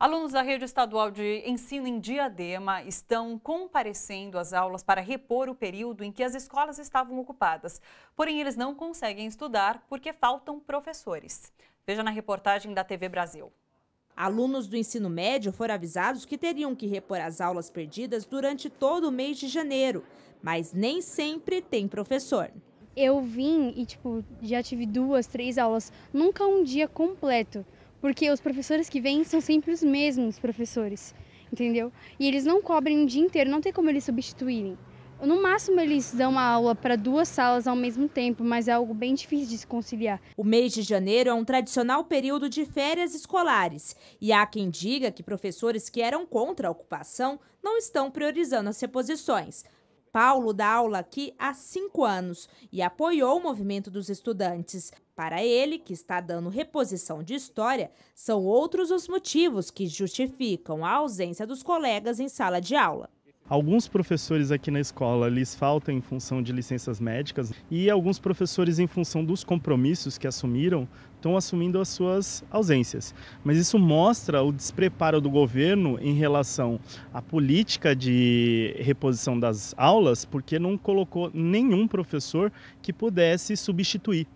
Alunos da rede estadual de ensino em Diadema estão comparecendo às aulas para repor o período em que as escolas estavam ocupadas. Porém, eles não conseguem estudar porque faltam professores. Veja na reportagem da TV Brasil. Alunos do ensino médio foram avisados que teriam que repor as aulas perdidas durante todo o mês de janeiro, mas nem sempre tem professor eu vim e, tipo, já tive duas, três aulas, nunca um dia completo. Porque os professores que vêm são sempre os mesmos professores, entendeu? E eles não cobrem o dia inteiro, não tem como eles substituírem. No máximo, eles dão uma aula para duas salas ao mesmo tempo, mas é algo bem difícil de se conciliar. O mês de janeiro é um tradicional período de férias escolares. E há quem diga que professores que eram contra a ocupação não estão priorizando as reposições. Paulo dá aula aqui há cinco anos e apoiou o movimento dos estudantes. Para ele, que está dando reposição de história, são outros os motivos que justificam a ausência dos colegas em sala de aula. Alguns professores aqui na escola lhes faltam em função de licenças médicas e alguns professores, em função dos compromissos que assumiram, estão assumindo as suas ausências. Mas isso mostra o despreparo do governo em relação à política de reposição das aulas, porque não colocou nenhum professor que pudesse substituir.